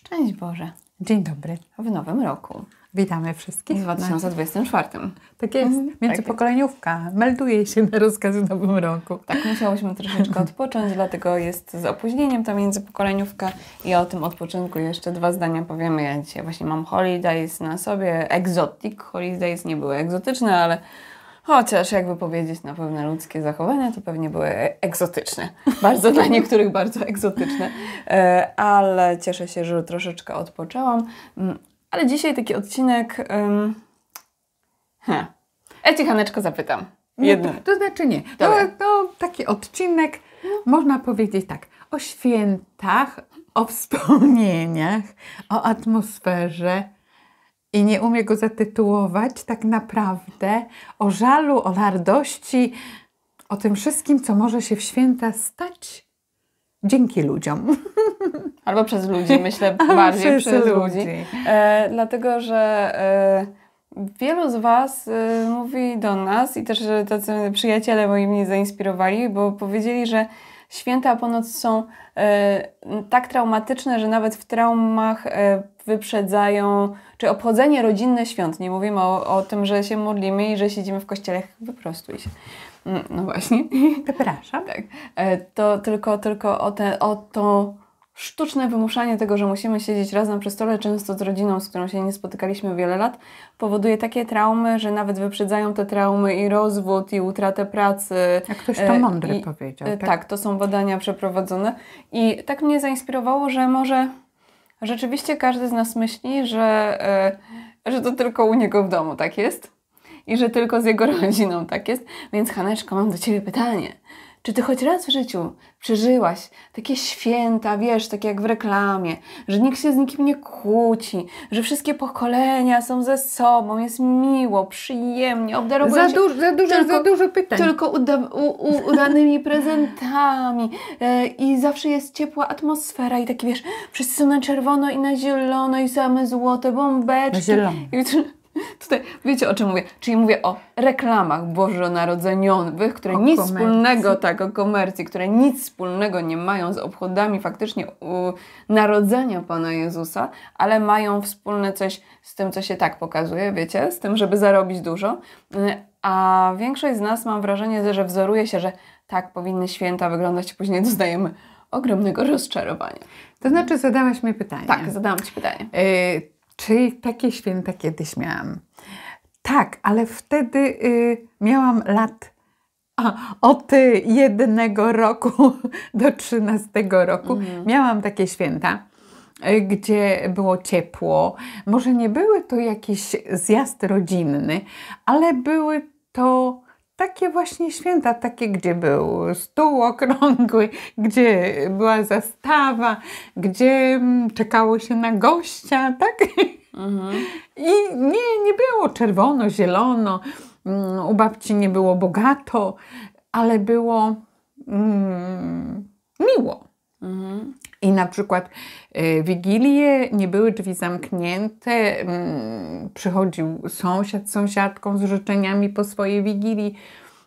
Szczęść Boże. Dzień dobry. W nowym roku. Witamy wszystkich. W 2024. Tak jest. Mhm, tak Międzypokoleniówka. Tak. Melduje się na rozkaz w nowym roku. Tak, musiałyśmy troszeczkę odpocząć, dlatego jest z opóźnieniem ta międzypokoleniówka i o tym odpoczynku jeszcze dwa zdania powiemy. Ja dzisiaj właśnie mam holidays na sobie. Exotic holidays nie były egzotyczne, ale Chociaż jakby powiedzieć na pewne ludzkie zachowania, to pewnie były e- egzotyczne. Bardzo dla niektórych bardzo egzotyczne. E, ale cieszę się, że troszeczkę odpoczęłam. Mm, ale dzisiaj taki odcinek... Hmm. Ja Haneczko, zapytam. No Jedno. To, to znaczy nie. To, to taki odcinek, można powiedzieć tak, o świętach, o wspomnieniach, o atmosferze, i nie umie go zatytułować tak naprawdę o żalu, o lardości, o tym wszystkim, co może się w święta stać dzięki ludziom. Albo przez ludzi, myślę bardziej przez, przez, ludzi. ludzi. E, dlatego, że e, wielu z Was e, mówi do nas i też e, tacy przyjaciele moi mnie zainspirowali, bo powiedzieli, że święta ponoć są e, tak traumatyczne, że nawet w traumach e, wyprzedzają, czy obchodzenie rodzinne świąt. Nie mówimy o, o tym, że się modlimy i że siedzimy w kościele, wyprostuj się. Mm, no właśnie. Przepraszam. tak. E, to tylko, tylko o, te, o to sztuczne wymuszanie tego, że musimy siedzieć razem przy stole, często z rodziną, z którą się nie spotykaliśmy wiele lat, powoduje takie traumy, że nawet wyprzedzają te traumy i rozwód, i utratę pracy. Jak ktoś to e, mądry I, powiedział. E, tak? tak, to są badania przeprowadzone. I tak mnie zainspirowało, że może Rzeczywiście każdy z nas myśli, że, e, że to tylko u niego w domu tak jest i że tylko z jego rodziną tak jest. Więc Haneczko, mam do Ciebie pytanie. Czy ty choć raz w życiu przeżyłaś takie święta, wiesz, tak jak w reklamie, że nikt się z nikim nie kłóci, że wszystkie pokolenia są ze sobą, jest miło, przyjemnie, obdarowane za, za dużo, tylko, za dużo pytań. Tylko uda- u- u- udanymi prezentami e, i zawsze jest ciepła atmosfera i taki, wiesz, wszyscy są na czerwono i na zielono i same złote bombeczki. Na zielono. Tutaj wiecie o czym mówię. Czyli mówię o reklamach bożonarodzeniowych, które o nic komercji. wspólnego, tak, o komercji, które nic wspólnego nie mają z obchodami faktycznie narodzenia Pana Jezusa, ale mają wspólne coś z tym, co się tak pokazuje, wiecie, z tym, żeby zarobić dużo. Y, a większość z nas, mam wrażenie, że wzoruje się, że tak powinny święta wyglądać, później dostajemy ogromnego rozczarowania. To znaczy, zadałaś mi pytanie. Tak, zadałam Ci pytanie. Y czy takie święta kiedyś miałam? Tak, ale wtedy y, miałam lat a, od jednego roku do trzynastego roku. Mhm. Miałam takie święta y, gdzie było ciepło. Może nie były to jakiś zjazd rodzinny, ale były to takie właśnie święta, takie, gdzie był stół okrągły, gdzie była zastawa, gdzie mm, czekało się na gościa, tak? Mhm. I nie, nie było czerwono, zielono, mm, u babci nie było bogato, ale było mm, miło. Mhm. I na przykład e, wigilie nie były drzwi zamknięte, mm, przychodził sąsiad sąsiadką z życzeniami po swojej wigilii.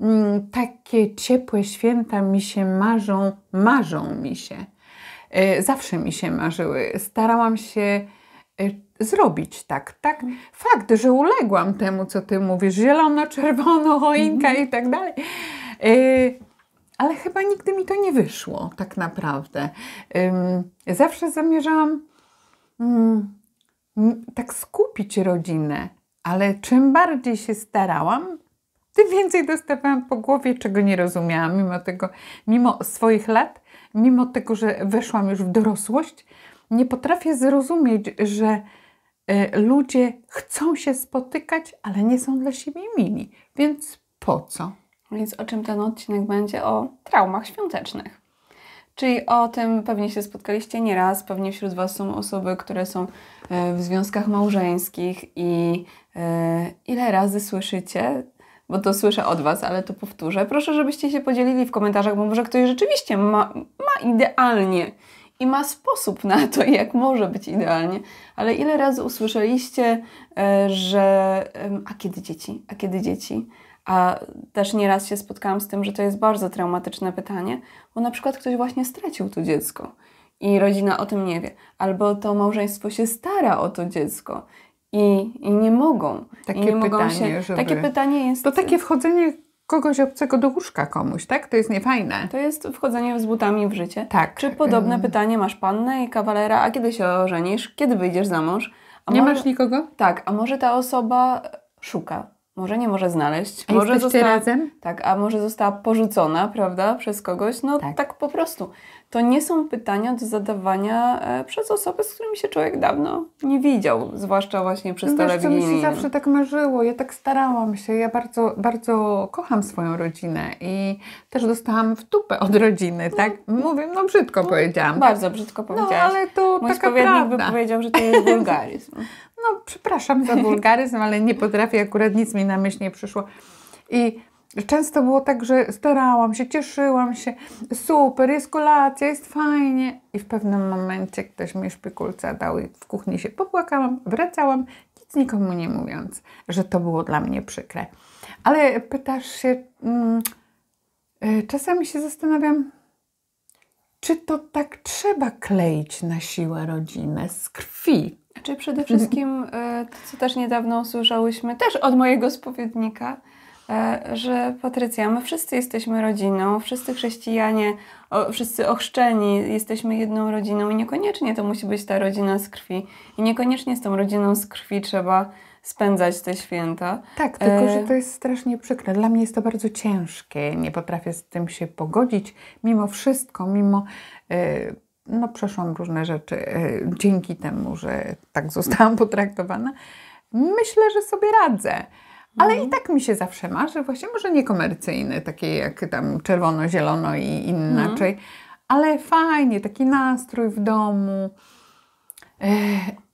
Mm, takie ciepłe święta mi się marzą, marzą mi się. E, zawsze mi się marzyły. Starałam się e, zrobić tak, tak? Fakt, że uległam temu, co ty mówisz, zielono, czerwono, choinka mm -hmm. i tak dalej ale chyba nigdy mi to nie wyszło tak naprawdę. Zawsze zamierzałam mm, tak skupić rodzinę, ale czym bardziej się starałam, tym więcej dostawałam po głowie, czego nie rozumiałam, mimo tego, mimo swoich lat, mimo tego, że weszłam już w dorosłość, nie potrafię zrozumieć, że y, ludzie chcą się spotykać, ale nie są dla siebie mili. Więc po co? Więc o czym ten odcinek będzie? O traumach świątecznych. Czyli o tym pewnie się spotkaliście nieraz, pewnie wśród Was są osoby, które są e, w związkach małżeńskich i e, ile razy słyszycie, bo to słyszę od Was, ale to powtórzę. Proszę, żebyście się podzielili w komentarzach, bo może ktoś rzeczywiście ma, ma idealnie i ma sposób na to, jak może być idealnie, ale ile razy usłyszeliście, e, że a kiedy dzieci, a kiedy dzieci? A też nieraz się spotkałam z tym, że to jest bardzo traumatyczne pytanie, bo na przykład ktoś właśnie stracił to dziecko i rodzina o tym nie wie, albo to małżeństwo się stara o to dziecko i, i nie mogą. Takie, nie pytanie, mogą się, żeby... takie pytanie jest. To takie wchodzenie kogoś obcego do łóżka komuś, tak? To jest niefajne. To jest wchodzenie z butami w życie. Tak. Czy podobne um... pytanie masz pannę i kawalera, a kiedy się ożenisz, kiedy wyjdziesz za mąż? A nie może... masz nikogo? Tak, a może ta osoba szuka może nie może znaleźć. A może została, razem? Tak, a może została porzucona, prawda, przez kogoś. No tak. tak, po prostu. To nie są pytania do zadawania e, przez osoby, z którymi się człowiek dawno nie widział, zwłaszcza właśnie przez no to mi się zawsze tak marzyło, ja tak starałam się, ja bardzo, bardzo kocham swoją rodzinę i też dostałam w tupę od rodziny, no. tak? Mówię, no brzydko no, powiedziałam. Bardzo brzydko powiedziałam. No ale to Mój taka prawda. by powiedział, że to jest wulgaryzm. no przepraszam za wulgaryzm, ale nie potrafię, akurat nic mi na myśl nie przyszło. I często było tak, że starałam się, cieszyłam się, super, jest kolacja, jest fajnie. I w pewnym momencie ktoś mi szpikulca dał i w kuchni się popłakałam, wracałam, nic nikomu nie mówiąc, że to było dla mnie przykre. Ale pytasz się, mm, e, czasami się zastanawiam, czy to tak trzeba kleić na siłę rodzinę z krwi? Czy przede wszystkim, e, co też niedawno usłyszałyśmy, też od mojego spowiednika, e, że Patrycja, my wszyscy jesteśmy rodziną, wszyscy chrześcijanie, wszyscy ochrzczeni, jesteśmy jedną rodziną i niekoniecznie to musi być ta rodzina z krwi. I niekoniecznie z tą rodziną z krwi trzeba spędzać te święta. Tak, tylko e, że to jest strasznie przykre. Dla mnie jest to bardzo ciężkie. Nie potrafię z tym się pogodzić. Mimo wszystko, mimo... Yy no, przeszłam różne rzeczy e, dzięki temu, że tak zostałam potraktowana. Myślę, że sobie radzę. Ale no. i tak mi się zawsze marzy, właśnie może nie komercyjne, takie jak tam czerwono, zielono i inaczej, no. ale fajnie, taki nastrój w domu. E,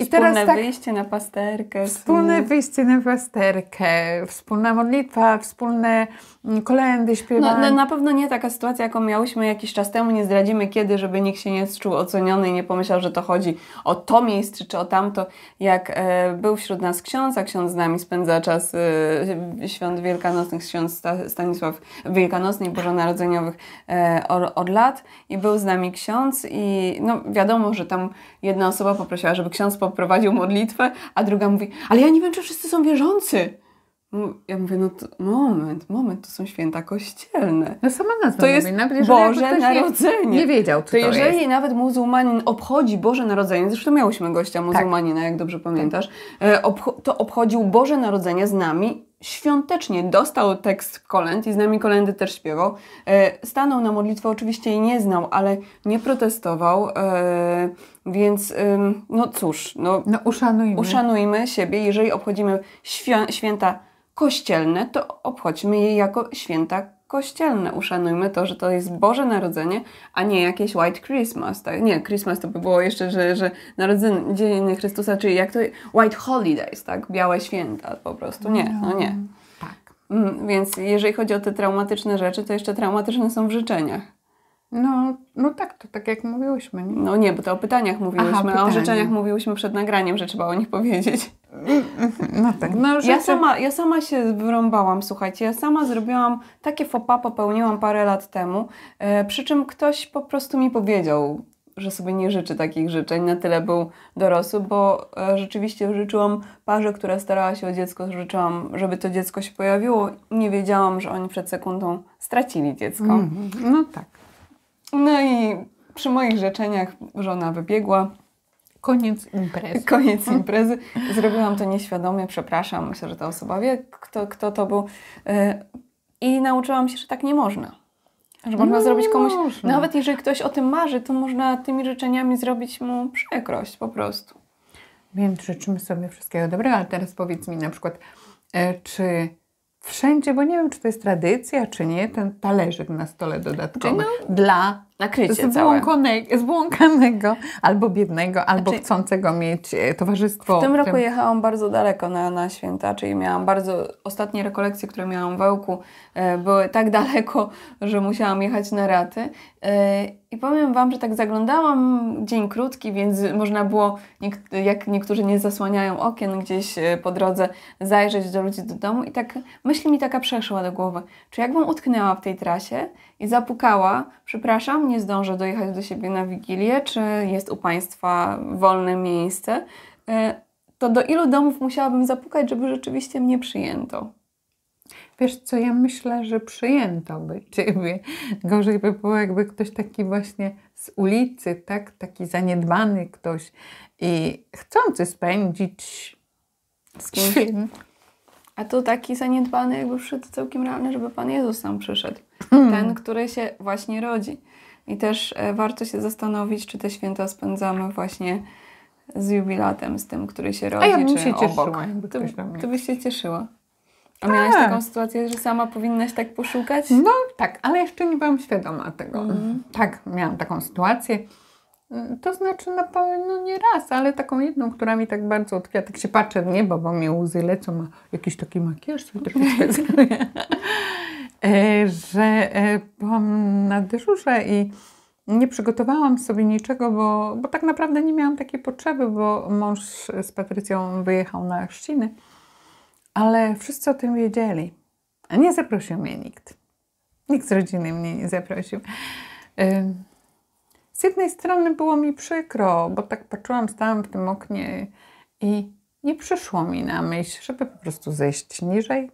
i wspólne tak, wyjście na pasterkę. Wspólne wyjście na pasterkę, wspólna modlitwa, wspólne mm, kolędy śpiewane. No, no, na pewno nie taka sytuacja, jaką miałyśmy jakiś czas temu, nie zdradzimy kiedy, żeby nikt się nie czuł oceniony i nie pomyślał, że to chodzi o to miejsce czy o tamto. Jak e, był wśród nas ksiądz, a ksiądz z nami spędza czas e, świąt wielkanocnych, ksiądz Stanisław Wielkanocnych, Bożonarodzeniowych e, od, od lat i był z nami ksiądz i no wiadomo, że tam jedna osoba poprosiła, żeby ksiądz po poprowadził modlitwę, a druga mówi, ale ja nie wiem, czy wszyscy są wierzący. Ja mówię, no to, moment, moment, to są święta kościelne. No sama nazwa to mówi, jest nawet Boże Narodzenie. Nie, wiedział, to, to jeżeli jest. nawet muzułmanin obchodzi Boże Narodzenie, zresztą miałyśmy gościa tak. muzułmanina, tak. jak dobrze tak. pamiętasz, tak. to obchodził Boże Narodzenie z nami świątecznie dostał tekst kolęd i z nami kolendy też śpiewał. E, stanął na modlitwę, oczywiście jej nie znał, ale nie protestował, e, więc no cóż, no, no uszanujmy. uszanujmy siebie. Jeżeli obchodzimy święta kościelne, to obchodźmy je jako święta kościelne. Uszanujmy to, że to jest Boże Narodzenie, a nie jakieś White Christmas. Tak? Nie, Christmas to by było jeszcze, że, że Narodzenie Dzień Chrystusa, czyli jak to White Holidays, tak? Białe święta po prostu. Nie, no, no nie. Tak. Mm, więc jeżeli chodzi o te traumatyczne rzeczy, to jeszcze traumatyczne są w życzeniach. No, no tak, to tak jak mówiłyśmy. Nie? No nie, bo to o pytaniach mówiłyśmy, Aha, pytanie. a o życzeniach mówiłyśmy przed nagraniem, że trzeba o nich powiedzieć. No tak. No, ja, sama, ja sama się wyrąbałam, słuchajcie. Ja sama zrobiłam takie fopa, popełniłam parę lat temu. E, przy czym ktoś po prostu mi powiedział, że sobie nie życzy takich życzeń. Na tyle był dorosły, bo e, rzeczywiście życzyłam parze, która starała się o dziecko, życzyłam, żeby to dziecko się pojawiło. Nie wiedziałam, że oni przed sekundą stracili dziecko. Mm No tak. No i przy moich życzeniach żona wybiegła Koniec imprezy. Koniec imprezy. Zrobiłam to nieświadomie, przepraszam. Myślę, że ta osoba wie, kto, kto to był. Y, I nauczyłam się, że tak nie można. Że można no, zrobić komuś. Można. Nawet jeżeli ktoś o tym marzy, to można tymi życzeniami zrobić mu przekrość po prostu. Więc życzymy sobie wszystkiego dobrego, ale teraz powiedz mi na przykład, e, czy wszędzie, bo nie wiem, czy to jest tradycja, czy nie, ten talerzyk na stole dodatkowy no, dla nakrycie Zbłąkonego, zbłąkanego, albo biednego, albo znaczy, chcącego mieć e, towarzystwo. W tym roku tym... jechałam bardzo daleko na, na święta, czyli miałam bardzo... Ostatnie rekolekcje, które miałam w Ełku, e, były tak daleko, że musiałam jechać na raty. E, I powiem Wam, że tak zaglądałam, dzień krótki, więc można było, jak niektórzy nie zasłaniają okien gdzieś e, po drodze, zajrzeć do ludzi do domu i tak myśl mi taka przeszła do głowy. Czy jakbym utknęła w tej trasie, i zapukała. Przepraszam, nie zdążę dojechać do siebie na wigilię, czy jest u Państwa wolne miejsce. Y, to do ilu domów musiałabym zapukać, żeby rzeczywiście mnie przyjęto? Wiesz co, ja myślę, że przyjęto by ciebie. Gorzej by było, jakby ktoś taki właśnie z ulicy, tak? Taki zaniedbany ktoś i chcący spędzić z kimś. A tu taki zaniedbany, jakby wszedł całkiem realny, żeby Pan Jezus sam przyszedł. Hmm. ten, który się właśnie rodzi. I też e, warto się zastanowić, czy te święta spędzamy właśnie z jubilatem, z tym, który się rodzi, A ja bym czy się obok. Cieszyła, jakby ty, ty byś się cieszyła. A miałaś tak. taką sytuację, że sama powinnaś tak poszukać? No tak, ale jeszcze nie byłam świadoma tego. Mhm. Tak, miałam taką sytuację. To znaczy na pewno no nie raz, ale taką jedną, która mi tak bardzo utkwiła. Tak się patrzę w niebo, bo mi łzy lecą, ma jakiś taki makijaż sobie troszeczkę E, że e, byłam na dyżurze i nie przygotowałam sobie niczego, bo, bo tak naprawdę nie miałam takiej potrzeby, bo mąż z Patrycją wyjechał na chrzciny, ale wszyscy o tym wiedzieli. A nie zaprosił mnie nikt. Nikt z rodziny mnie nie zaprosił. E, z jednej strony było mi przykro, bo tak patrzyłam, stałam w tym oknie i nie przyszło mi na myśl, żeby po prostu zejść niżej,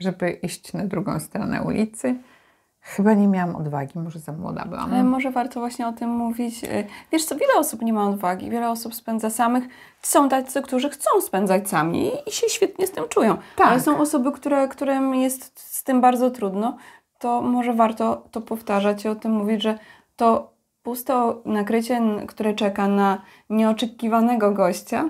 żeby iść na drugą stronę ulicy. Chyba nie miałam odwagi, może za młoda byłam. Ale może warto właśnie o tym mówić. E, wiesz co, wiele osób nie ma odwagi, wiele osób spędza samych. Są tacy, którzy chcą spędzać sami i się świetnie z tym czują. Tak. Ale są osoby, które, którym jest z tym bardzo trudno. To może warto to powtarzać i o tym mówić, że to puste nakrycie, które czeka na nieoczekiwanego gościa,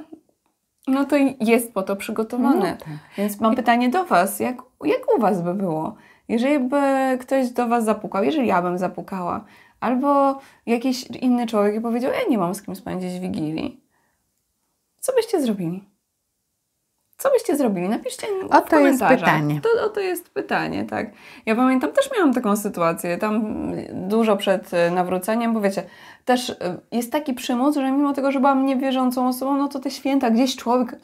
no to jest po to przygotowane. No tak. Więc mam pytanie do Was. Jak jak u Was by było? Jeżeli by ktoś do Was zapukał, jeżeli ja bym zapukała, albo jakiś inny człowiek i powiedział, ja nie mam z kim spędzić Wigilii, co byście zrobili? Co byście zrobili? Napiszcie o to jest pytanie. To, o to jest pytanie, tak. Ja pamiętam, też miałam taką sytuację, tam dużo przed y, nawróceniem, bo wiecie, też y, jest taki przymus, że mimo tego, że byłam niewierzącą osobą, no to te święta gdzieś człowiek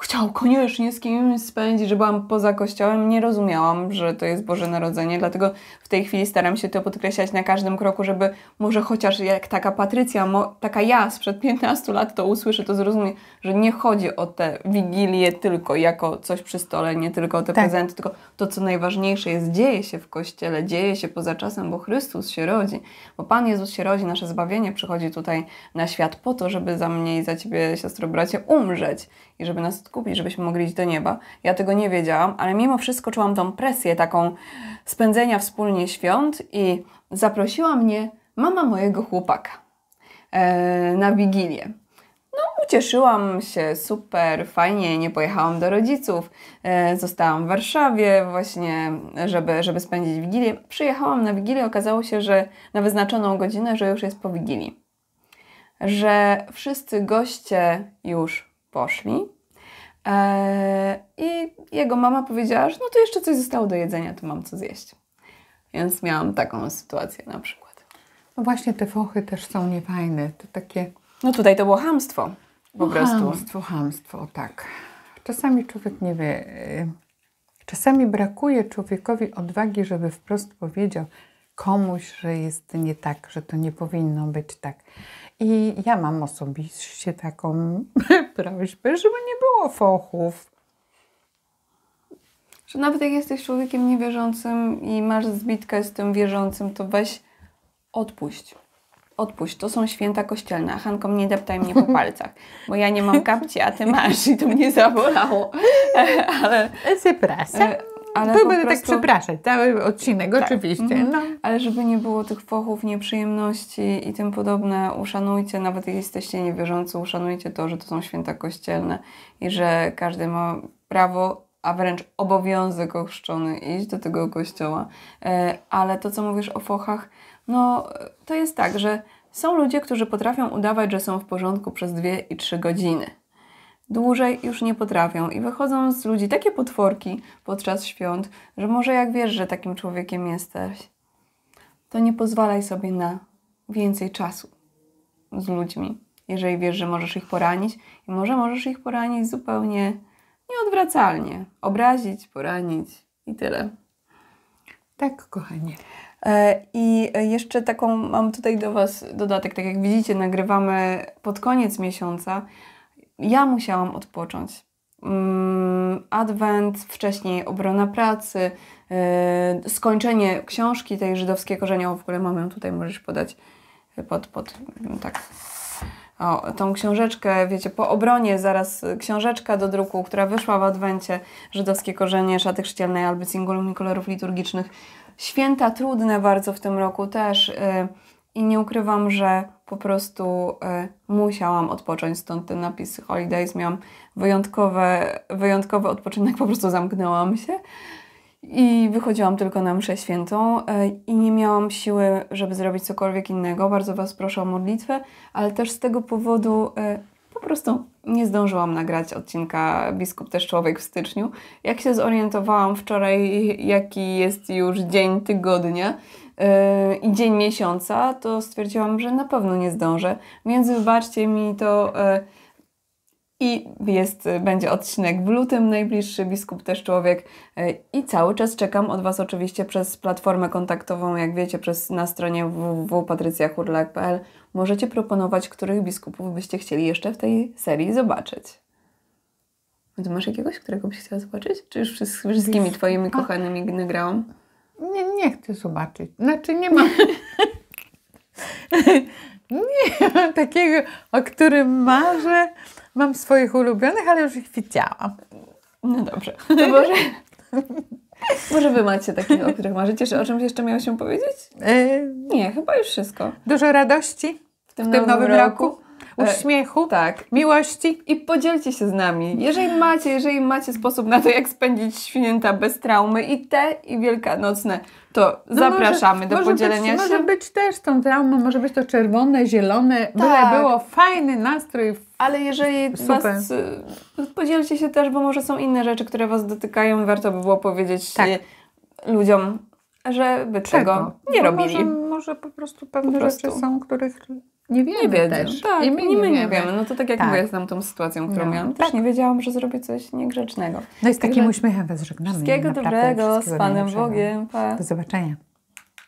chciał koniecznie z kimś spędzić, że byłam poza kościołem. Nie rozumiałam, że to jest Boże Narodzenie, dlatego w tej chwili staram się to podkreślać na każdym kroku, żeby może chociaż jak taka Patrycja, taka ja sprzed 15 lat to usłyszy, to zrozumie, że nie chodzi o te wigilie tylko jako coś przy stole, nie tylko o te tak. prezenty, tylko to, co najważniejsze jest, dzieje się w kościele, dzieje się poza czasem, bo Chrystus się rodzi, bo Pan Jezus się rodzi, nasze zbawienie nie przychodzi tutaj na świat po to, żeby za mnie i za ciebie, siostro, bracie, umrzeć i żeby nas odkupić, żebyśmy mogli iść do nieba. Ja tego nie wiedziałam, ale mimo wszystko czułam tą presję taką spędzenia wspólnie świąt i zaprosiła mnie mama mojego chłopaka e, na Wigilię no, ucieszyłam się, super, fajnie, nie pojechałam do rodziców, e, zostałam w Warszawie właśnie, żeby, żeby spędzić Wigilię. Przyjechałam na Wigilię, okazało się, że na wyznaczoną godzinę, że już jest po Wigilii. Że wszyscy goście już poszli, e, i jego mama powiedziała, że no to jeszcze coś zostało do jedzenia, to mam co zjeść. Więc miałam taką sytuację na przykład. No właśnie te fochy też są niefajne. To takie no tutaj to było hamstwo. Po no prostu. Hamstwo, hamstwo, tak. Czasami człowiek nie wie. Y, czasami brakuje człowiekowi odwagi, żeby wprost powiedział komuś, że jest nie tak, że to nie powinno być tak. I ja mam osobiście taką prośbę, żeby nie było fochów. Że nawet jak jesteś człowiekiem niewierzącym i masz zbitkę z tym wierzącym, to weź odpuść odpuść, to są święta kościelne, a Hanką nie deptaj mnie po palcach, bo ja nie mam kapci, a ty masz i to mnie zabolało. ale... Przepraszam. E, ale tu tak, będę prostu... tak przepraszać, cały odcinek tak. oczywiście. Mhm. No. Ale żeby nie było tych fochów, nieprzyjemności i tym podobne, uszanujcie, nawet jeśli jesteście niewierzący, uszanujcie to, że to są święta kościelne i że każdy ma prawo a wręcz obowiązek ochrzczony iść do tego kościoła. E, ale to, co mówisz o fochach, no, to jest tak, że są ludzie, którzy potrafią udawać, że są w porządku przez 2 i 3 godziny. Dłużej już nie potrafią i wychodzą z ludzi takie potworki podczas świąt, że może jak wiesz, że takim człowiekiem jesteś, to nie pozwalaj sobie na więcej czasu z ludźmi, jeżeli wiesz, że możesz ich poranić i może możesz ich poranić zupełnie nieodwracalnie. Obrazić, poranić i tyle. Tak, kochanie. E, I jeszcze taką mam tutaj do Was dodatek. Tak jak widzicie, nagrywamy pod koniec miesiąca. Ja musiałam odpocząć. Mm, adwent, wcześniej obrona pracy, e, skończenie książki tej żydowskie korzenie. O, w ogóle mam ją tutaj, możesz podać e, pod, pod mm, tak. O, tą książeczkę, wiecie, po obronie zaraz książeczka do druku, która wyszła w Adwencie, Żydowskie korzenie, szaty chrzcielne, singulum i kolorów liturgicznych. Święta trudne bardzo w tym roku też y, i nie ukrywam, że po prostu y, musiałam odpocząć, stąd ten napis Holidays. Miałam wyjątkowe, wyjątkowy odpoczynek, po prostu zamknęłam się i wychodziłam tylko na mszę świętą y, i nie miałam siły, żeby zrobić cokolwiek innego. Bardzo Was proszę o modlitwę, ale też z tego powodu po prostu nie zdążyłam nagrać odcinka Biskup też człowiek w styczniu. Jak się zorientowałam wczoraj, jaki jest już dzień tygodnia, yy, i dzień miesiąca, to stwierdziłam, że na pewno nie zdążę, więc wybaczcie mi to. Yy, I jest, będzie odcinek w lutym najbliższy, biskup też człowiek. Yy, I cały czas czekam od Was oczywiście przez platformę kontaktową, jak wiecie, przez na stronie www.patrycjachurlak.pl możecie proponować, których biskupów byście chcieli jeszcze w tej serii zobaczyć. Ty masz jakiegoś, którego byś chciała zobaczyć? Czy już z wszystkimi twoimi kochanymi nagrałam? Nie, nie chcę zobaczyć. Znaczy nie mam... nie mam takiego, o którym marzę. Mam swoich ulubionych, ale już ich widziałam. No dobrze. może... Może wy macie takich, o których marzycie, czy o czymś jeszcze miało się powiedzieć? E, nie, chyba już wszystko. Dużo radości tym, nowym, nowym roku. roku e, uśmiechu, tak. miłości. I podzielcie się z nami. Jeżeli macie, jeżeli macie sposób na to, jak spędzić święta bez traumy i te, i wielkanocne, to no zapraszamy może, do może podzielenia być, się. Może być też tą traumą, może być to czerwone, zielone, tak. byle było fajny nastrój. Ale jeżeli Super. Was, y, podzielcie się też, bo może są inne rzeczy, które Was dotykają i warto by było powiedzieć y, tak. ludziom, żeby tego, tego nie robili. Może, może po prostu pewne po prostu. rzeczy są, których nie wiemy nie wiedzą. też. Tak, I no my, nie, my nie, wiemy. No to tak jak tak. mówię, znam tą sytuację, którą no. miałam. Też tak. nie wiedziałam, że zrobię coś niegrzecznego. No i z takim uśmiechem Was Wszystkiego dobrego, z Panem Bogiem. Pa. Do zobaczenia.